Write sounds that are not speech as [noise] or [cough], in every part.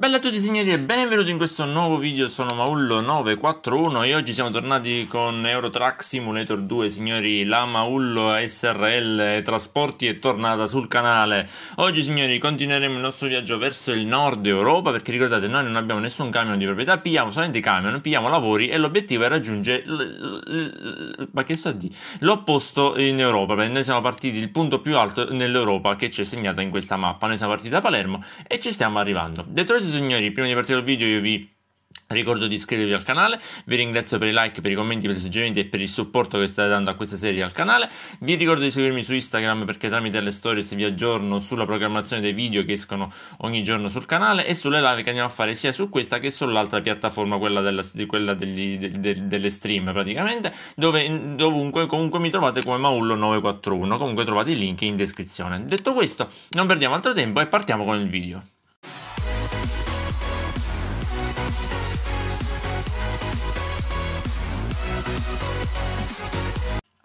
Bella a tutti signori e benvenuti in questo nuovo video, sono Maullo941 e oggi siamo tornati con Eurotrack Simulator 2 signori, la Maullo SRL Trasporti è tornata sul canale Oggi signori continueremo il nostro viaggio verso il nord Europa perché ricordate noi non abbiamo nessun camion di proprietà, pigliamo solamente camion, pigliamo lavori e l'obiettivo è raggiungere ma che sto a dire? l'opposto in Europa perché noi siamo partiti il punto più alto nell'Europa che c'è segnata in questa mappa, noi siamo partiti da Palermo e ci stiamo arrivando Detto questo signori, prima di partire il video io vi Ricordo di iscrivervi al canale, vi ringrazio per i like, per i commenti, per i suggerimenti e per il supporto che state dando a questa serie al canale. Vi ricordo di seguirmi su Instagram perché tramite le stories vi aggiorno sulla programmazione dei video che escono ogni giorno sul canale e sulle live che andiamo a fare sia su questa che sull'altra piattaforma, quella, della, quella degli, de, de, delle stream praticamente, dove dovunque comunque mi trovate come Maullo941. Comunque trovate i link in descrizione. Detto questo, non perdiamo altro tempo e partiamo con il video.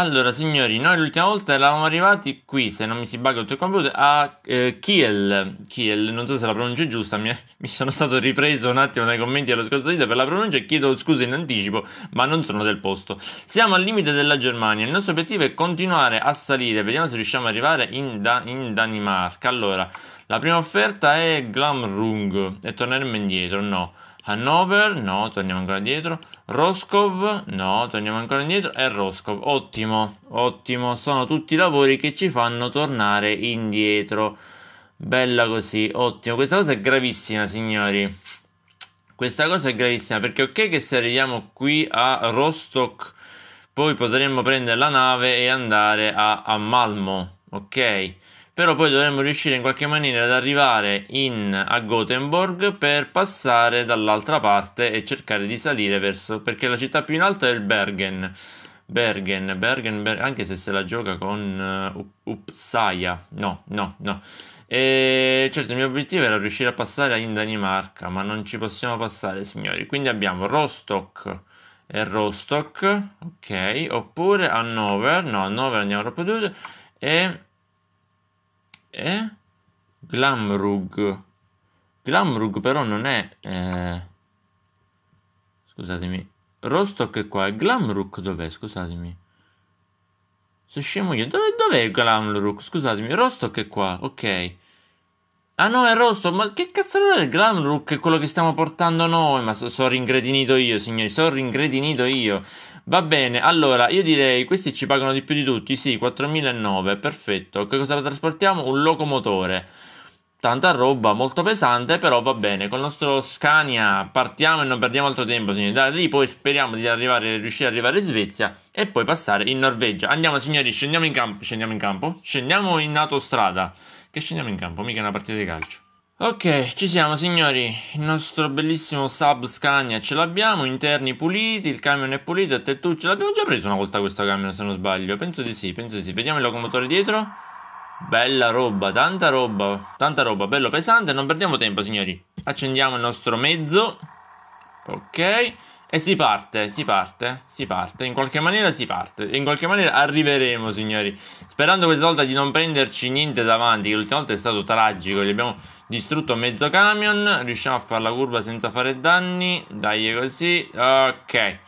Allora, signori, noi l'ultima volta eravamo arrivati qui, se non mi si bugga il tuo computer, a eh, Kiel. Kiel, non so se la pronuncia è giusta, mi, [laughs] mi, sono stato ripreso un attimo nei commenti dello scorso video per la pronuncia e chiedo scusa in anticipo, ma non sono del posto. Siamo al limite della Germania, il nostro obiettivo è continuare a salire, vediamo se riusciamo ad arrivare in, da- in Danimarca. Allora, la prima offerta è Glamrung e torneremo indietro, no. Hannover, no, torniamo ancora dietro. Roscoe, no, torniamo ancora indietro. E Roscoe, ottimo, ottimo. Sono tutti lavori che ci fanno tornare indietro. Bella così, ottimo. Questa cosa è gravissima, signori. Questa cosa è gravissima perché ok che se arriviamo qui a Rostock, poi potremmo prendere la nave e andare a, a Malmo, ok? però poi dovremmo riuscire in qualche maniera ad arrivare in, a Gothenburg per passare dall'altra parte e cercare di salire verso perché la città più in alto è il Bergen. Bergen, Bergen, Bergen anche se se la gioca con uh, eh, Upsaia. No, no, no. E certo, il mio obiettivo era riuscire a passare in Danimarca, ma non ci possiamo passare, signori. Quindi abbiamo Rostock e Rostock, ok, oppure Hannover, no, Hannover andiamo proprio due e eh? Glamrug. Glamrug però non è... Eh... Scusatemi. Rostock è qua. Glamrug dov'è? Scusatemi. Sono scemo io. Dov'è, dov'è Glamrug? Scusatemi. Rostock è qua. Ok. Ah no, è Rostock. Ma che cazzo è il Glamrug? È quello che stiamo portando noi. Ma sono so ringredinito io, signori. Sono ringredinito io. Va bene, allora io direi questi ci pagano di più di tutti, sì, 4.009, perfetto. Che cosa trasportiamo? Un locomotore. Tanta roba, molto pesante, però va bene. Con il nostro Scania partiamo e non perdiamo altro tempo, signori. Da lì poi speriamo di arrivare, riuscire ad arrivare in Svezia e poi passare in Norvegia. Andiamo, signori, scendiamo in campo. Scendiamo in campo? Scendiamo in autostrada. Che scendiamo in campo? Mica una partita di calcio. Ok, ci siamo signori, il nostro bellissimo sub Scania ce l'abbiamo, interni puliti, il camion è pulito, a tettuccio, l'abbiamo già preso una volta questo camion se non sbaglio, penso di sì, penso di sì, vediamo il locomotore dietro, bella roba, tanta roba, tanta roba, bello pesante, non perdiamo tempo signori, accendiamo il nostro mezzo, ok, e si parte, si parte, si parte, in qualche maniera si parte, in qualche maniera arriveremo signori, sperando questa volta di non prenderci niente davanti, che l'ultima volta è stato tragico, gli abbiamo distrutto mezzo camion, riusciamo a fare la curva senza fare danni, dai così, ok.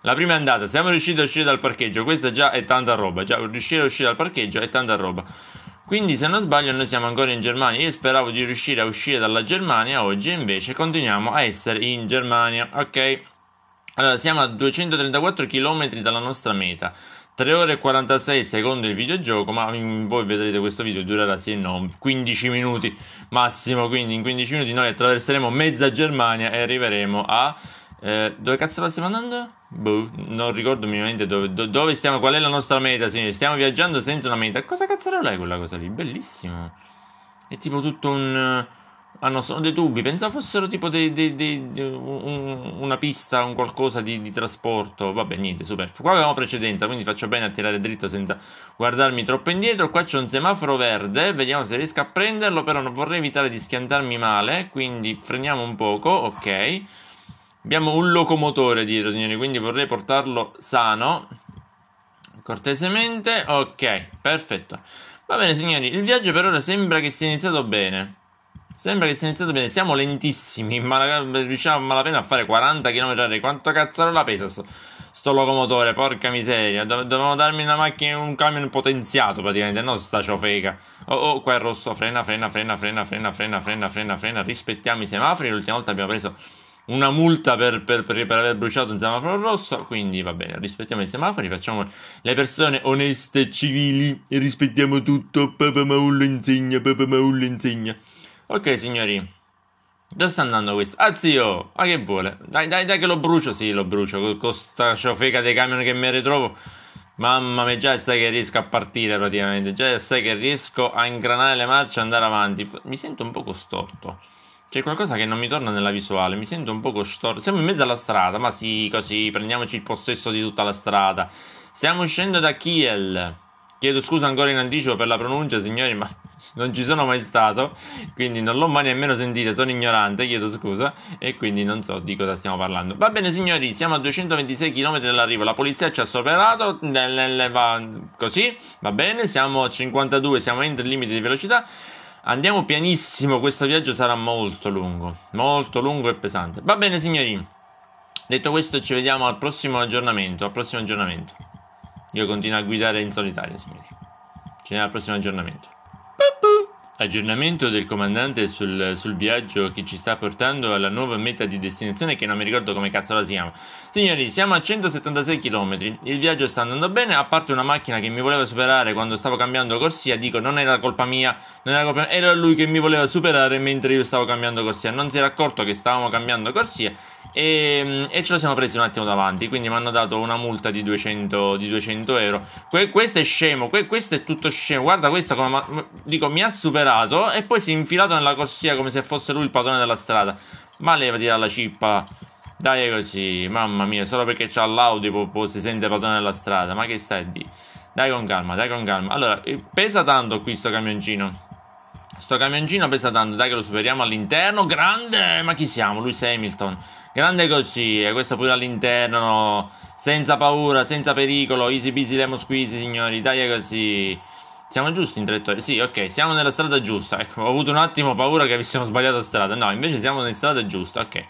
La prima è andata, siamo riusciti a uscire dal parcheggio, questa già è tanta roba, già riuscire a uscire dal parcheggio è tanta roba. Quindi se non sbaglio noi siamo ancora in Germania, io speravo di riuscire a uscire dalla Germania oggi, invece continuiamo a essere in Germania, ok? Allora, siamo a 234 km dalla nostra meta. 3 ore e 46 secondo il videogioco, ma voi vedrete questo video durerà sì e no 15 minuti massimo, quindi in 15 minuti noi attraverseremo mezza Germania e arriveremo a eh, dove cazzo la stiamo andando? Boh, non ricordo minimamente dove, do, dove stiamo, qual è la nostra meta, signori. Stiamo viaggiando senza una meta. Cosa cazzo era quella cosa lì? Bellissimo. È tipo tutto un hanno ah, non dei tubi. Pensavo fossero tipo dei, dei, dei, un, una pista, un qualcosa di, di trasporto. Vabbè, niente, super. Qua avevamo precedenza, quindi faccio bene a tirare dritto senza guardarmi troppo indietro. Qua c'è un semaforo verde. Vediamo se riesco a prenderlo. Però non vorrei evitare di schiantarmi male. Quindi freniamo un poco. Ok. Abbiamo un locomotore dietro, signori. Quindi vorrei portarlo sano. Cortesemente. Ok, perfetto. Va bene, signori. Il viaggio per ora sembra che sia iniziato bene. Sembra che sia iniziato bene. Siamo lentissimi. Ma riusciamo a malapena a fare 40 km/h. Quanto la pesa sto, sto locomotore? Porca miseria. Do- dovevano darmi una macchina, un camion potenziato praticamente. No, sta ciofeca. Oh, oh, qua è rosso. Frena, frena, frena, frena, frena, frena, frena, frena, frena. Rispettiamo i semafori. L'ultima volta abbiamo preso una multa per, per, per, per, aver bruciato un semaforo rosso. Quindi va bene, rispettiamo i semafori, facciamo le persone oneste, civili e rispettiamo tutto. Papa Maullo insegna, Papa Maullo insegna. Ok, signori. Dove sta andando questo? Ah, zio! Ma che vuole? Dai, dai, dai, che lo brucio. Sì, lo brucio. Con questa ciofeca dei camion che mi ritrovo. Mamma mia, già sai che riesco a partire praticamente. Già sai che riesco a ingranare le marce e andare avanti. Mi sento un poco storto. C'è qualcosa che non mi torna nella visuale. Mi sento un poco storto. Siamo in mezzo alla strada. Ma sì, così prendiamoci il possesso di tutta la strada. Stiamo uscendo da Kiel. Chiedo scusa ancora in anticipo per la pronuncia, signori, ma non ci sono mai stato, quindi non l'ho mai nemmeno sentita, sono ignorante, chiedo scusa e quindi non so di cosa stiamo parlando. Va bene signori, siamo a 226 km dall'arrivo, la polizia ci ha superato, così, va bene, siamo a 52, siamo entro il limite di velocità. Andiamo pianissimo, questo viaggio sarà molto lungo, molto lungo e pesante. Va bene signori, detto questo ci vediamo al prossimo aggiornamento, al prossimo aggiornamento. Io continuo a guidare in solitaria, signori. Ci vediamo al prossimo aggiornamento aggiornamento del comandante sul, sul, viaggio che ci sta portando alla nuova meta di destinazione che non mi ricordo come cazzo la si chiama. Signori, siamo a 176 km, il viaggio sta andando bene, a parte una macchina che mi voleva superare quando stavo cambiando corsia, dico non era colpa mia, era, colpa mia era lui che mi voleva superare mentre io stavo cambiando corsia, non si era accorto che stavamo cambiando corsia e, e, ce lo siamo presi un attimo davanti. Quindi mi hanno dato una multa di 200, di 200 euro. Que- questo è scemo, que- questo è tutto scemo. Guarda, questo come ma- dico, mi ha superato superato e poi si è infilato nella corsia come se fosse lui il padrone della strada. Ma levati dalla cippa. Dai è così, mamma mia, solo perché c'ha l'audio po- po- si sente padrone della strada. Ma che stai di? Dai con calma, dai con calma. Allora, eh, pesa tanto qui sto camioncino. Sto camioncino pesa tanto, dai che lo superiamo all'interno. Grande, ma chi siamo? Lui Hamilton. Grande così, e eh, questo pure all'interno. Senza paura, senza pericolo. Easy peasy lemon squeezy, signori. Dai è così. Siamo giusti in traiettoria? Sì, ok, siamo nella strada giusta. Ecco, ho avuto un attimo paura che avessimo sbagliato strada. No, invece siamo nella strada giusta, ok.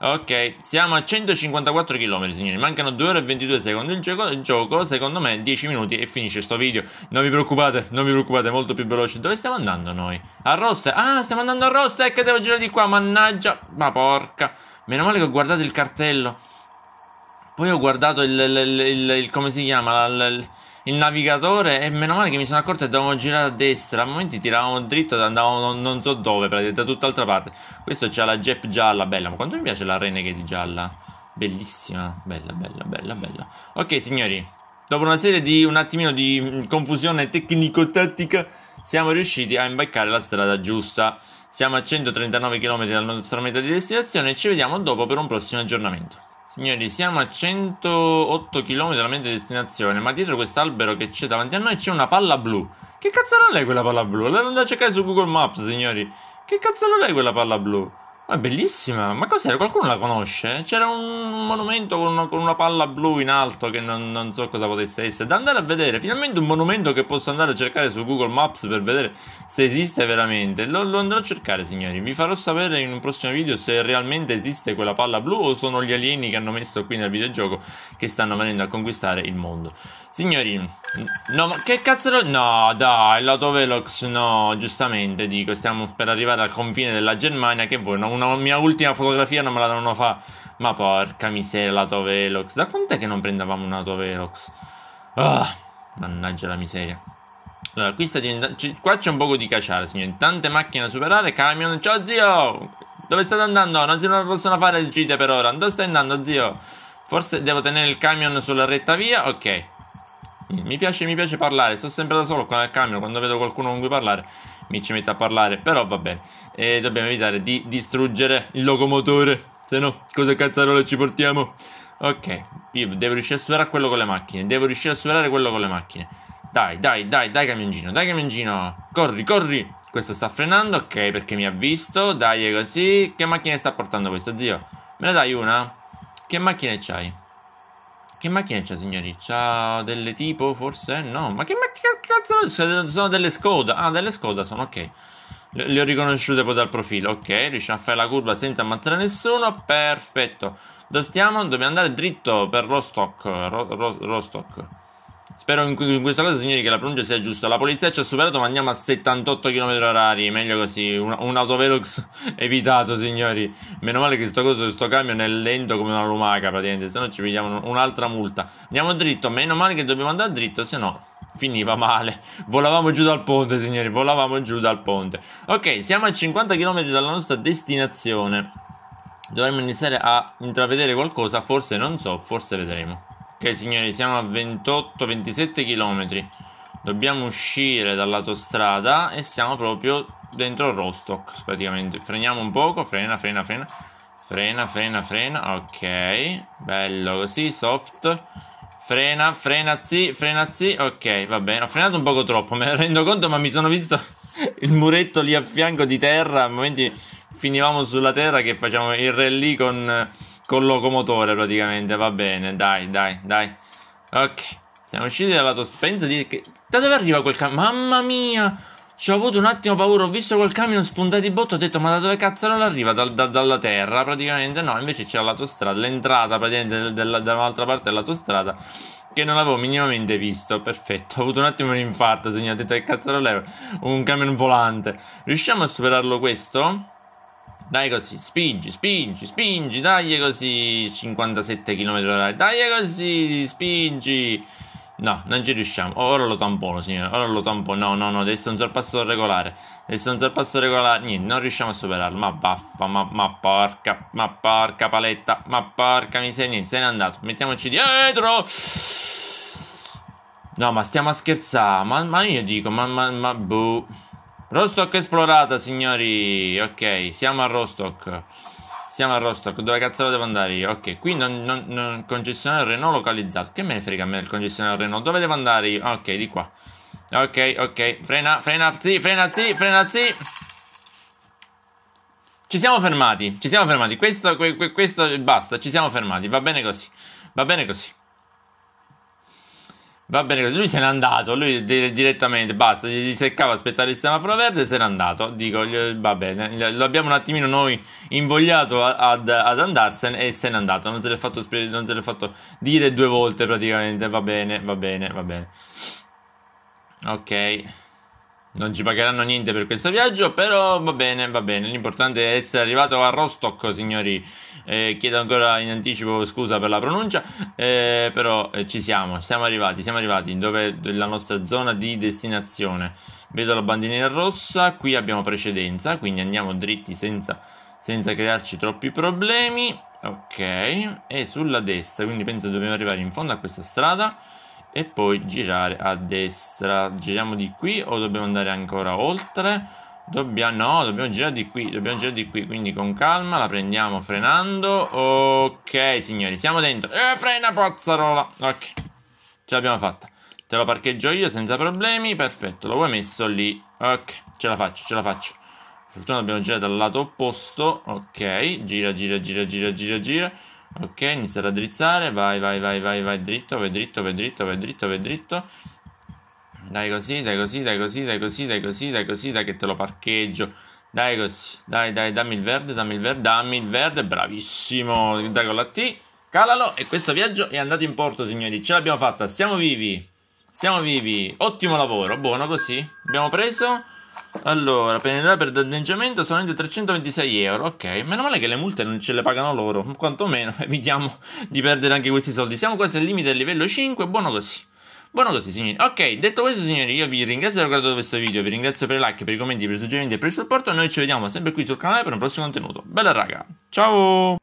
Ok, siamo a 154 km, signori. Mancano 2 ore e 22 secondi il gioco, il gioco. secondo me, 10 minuti e finisce sto video. Non vi preoccupate, non vi preoccupate, è molto più veloce. Dove stiamo andando noi? A Rostec. Ah, stiamo andando a Rostec. Ecco, devo girare di qua, mannaggia. Ma porca. Meno male che ho guardato il cartello. Poi ho guardato il, il, il, il come si chiama? La, la, il navigatore e meno male che mi sono accorto che dovevo girare a destra. A momenti tiravamo dritto e andavamo non, so dove, da tutt'altra parte. Questo c'ha la Jeep gialla, bella. Ma quanto mi piace la Renegade gialla? Bellissima, bella, bella, bella, bella. Ok, signori, dopo una serie di un attimino di mm, confusione tecnico-tattica, siamo riusciti a imbaccare la strada giusta. Siamo a 139 km dalla nostra meta di destinazione e ci vediamo dopo per un prossimo aggiornamento. Signori, siamo a 108 km dalla mia destinazione, ma dietro quest'albero che c'è davanti a noi c'è una palla blu. Che cazzo non è quella palla blu? La andate a cercare su Google Maps, signori. Che cazzo non è quella palla blu? Ma ah, è bellissima, ma cos'era? Qualcuno la conosce? C'era un monumento con una, con una palla blu in alto che non, non, so cosa potesse essere. Da andare a vedere, finalmente un monumento che posso andare a cercare su Google Maps per vedere se esiste veramente. Lo, lo andrò a cercare, signori. Vi farò sapere in un prossimo video se realmente esiste quella palla blu o sono gli alieni che hanno messo qui nel videogioco che stanno venendo a conquistare il mondo. Signori, no, che cazzo... No, dai, l'autovelox no, giustamente dico, stiamo per arrivare al confine della Germania, che vuoi, una mia ultima fotografia non me la devono fa. Ma porca miseria, l'autovelox, da quant'è che non prendevamo un autovelox? Oh, ah, mannaggia la miseria. Allora, qui, sta diventando... qua c'è un poco di cacciare, signori, tante macchine da superare, camion... Ciao zio! Dove state andando? Non si possono fare gite per ora, dove stai andando zio? Forse devo tenere il camion sulla retta via, ok. Mm. Mi piace, mi piace parlare, sto sempre da solo qua nel camion, quando vedo qualcuno con cui parlare mi ci metto a parlare, però va bene, e eh, dobbiamo evitare di distruggere il locomotore, se no cosa cazzarola ci portiamo? Ok, io devo riuscire a superare quello con le macchine, devo riuscire a superare quello con le macchine. Dai, dai, dai, dai camioncino, dai camioncino, corri, corri. Questo sta frenando, ok, perché mi ha visto, dai è così. Che macchina sta portando questo zio? Me ne dai una? Che macchine c'hai? Che macchina c'ha, signori? C'ha delle tipo, forse? No. Ma che macchina cazzo? Sono delle Skoda. Ah, delle Skoda sono, ok. Le, le ho riconosciute poi dal profilo. Ok, riusciamo a fare la curva senza ammazzare nessuno. Perfetto. Dove stiamo? Dobbiamo andare dritto per Rostock. Ro- Ro- Rostock. Spero in, in questa cosa, signori, che la pronuncia sia giusta. La polizia ci ha superato, ma andiamo a 78 km orari. Meglio così. Un, un autovelox [laughs] evitato, signori. Meno male che sto, coso, questo camion è lento come una lumaca, praticamente. Se no ci vediamo un'altra multa. Andiamo dritto. Meno male che dobbiamo andare dritto, se no finiva male. Volavamo giù dal ponte, signori. Volavamo giù dal ponte. Ok, siamo a 50 km dalla nostra destinazione. Dovremmo iniziare a intravedere qualcosa. Forse non so, forse vedremo. Ok signori, siamo a 28-27 km. Dobbiamo uscire dall'autostrada e siamo proprio dentro Rostock praticamente. Freniamo un poco, frena, frena, frena. Frena, frena, frena. Ok, bello così, soft. Frena, frenazzi, frenazzi. Ok, va bene. Ho frenato un poco troppo, me ne rendo conto, ma mi sono visto [laughs] il muretto lì a fianco di terra. Al momento finivamo sulla terra che facciamo il rally con con locomotore praticamente, va bene, dai, dai, dai. Ok, siamo usciti dalla sospensa di... Da dove arriva quel camion? Mamma mia! Ci ho avuto un attimo paura, ho visto quel camion spuntare di botto, ho detto ma da dove cazzo non arriva? Da, da, dalla terra praticamente? No, invece c'è l'autostrada, l'entrata praticamente della, da un'altra parte dell'autostrada che non l'avevo minimamente visto. Perfetto, ho avuto un attimo un infarto, signore, ho detto che cazzo lo levo? Un camion volante. Riusciamo a superarlo questo? Dai così, spingi, spingi, spingi, dai così, 57 km h dai così, spingi. No, non ci riusciamo. Ora lo tampono, signore. Ora lo tampono. No, no, no, deve essere un sorpasso regolare. Deve essere un sorpasso regolare. Niente, non riusciamo a superarlo. Ma vaffa, ma, ma porca, ma porca paletta, ma porca miseria. Niente, se n'è andato. Mettiamoci dietro. No, ma stiamo a scherzare. Ma, ma io dico, ma, ma, ma, boh. Rostock esplorata, signori. Ok, siamo a Rostock. Siamo a Rostock. Dove cazzo devo andare io? Ok, qui non, non, non concessionario Renault localizzato. Che me ne frega a me il concessionario Renault? Dove devo andare io? Ok, di qua. Ok, ok. Frena, frena, sì, frena, sì, frena, sì. Ci siamo fermati, ci siamo fermati. Questo, questo, que, questo basta, ci siamo fermati. Va bene così. Va bene così. Va bene lui se n'è andato, lui di- direttamente, basta, gli seccava aspettare il semaforo verde e se n'è andato. Dico, va bene, lo abbiamo un attimino noi invogliato ad, ad andarsene e se n'è andato. Non se, l'è fatto, non se l'è fatto dire due volte praticamente, va bene, va bene, va bene. Ok. Non ci pagheranno niente per questo viaggio, però va bene, va bene. L'importante è essere arrivato a Rostock, signori. Eh, chiedo ancora in anticipo scusa per la pronuncia, eh, però eh, ci siamo, siamo arrivati, siamo arrivati dove è la nostra zona di destinazione. Vedo la bandiera rossa, qui abbiamo precedenza, quindi andiamo dritti senza, senza crearci troppi problemi. Ok, e sulla destra, quindi penso dobbiamo arrivare in fondo a questa strada e poi girare a destra. Giriamo di qui o dobbiamo andare ancora oltre? Dobbiamo, no, dobbiamo girare di qui, dobbiamo girare di qui, quindi con calma la prendiamo frenando. Ok, signori, siamo dentro. E eh, frena pozzarola. Ok. Ce l'abbiamo fatta. Te lo parcheggio io senza problemi, perfetto, lo vuoi messo lì. Ok, ce la faccio, ce la faccio. Per fortuna dobbiamo girare dal lato opposto. Ok, gira, gira, gira, gira, gira, gira. Ok, iniziare a drizzare, vai, vai, vai, vai, vai, dritto, vai dritto, vai dritto, vai dritto, vai dritto. Dai così, dai così, dai così, dai così, dai così, dai così, dai che te lo parcheggio. Dai così, dai, dai, dammi il verde, dammi il verde, dammi il verde, bravissimo. Dai con la T, calalo e questo viaggio è andato in porto, signori. Ce l'abbiamo fatta, siamo vivi, siamo vivi. Ottimo lavoro, buono così. Abbiamo preso allora, penalità per danneggiamento solamente 326 euro. Ok, meno male che le multe non ce le pagano loro. Quantomeno [laughs] evitiamo di perdere anche questi soldi. Siamo quasi al limite del livello 5. Buono così. Buono così, signori. Ok, detto questo, signori, io vi ringrazio per aver guardato questo video. Vi ringrazio per i like, per i commenti, per i suggerimenti e per il supporto. Noi ci vediamo sempre qui sul canale per un prossimo contenuto. Bella raga. Ciao!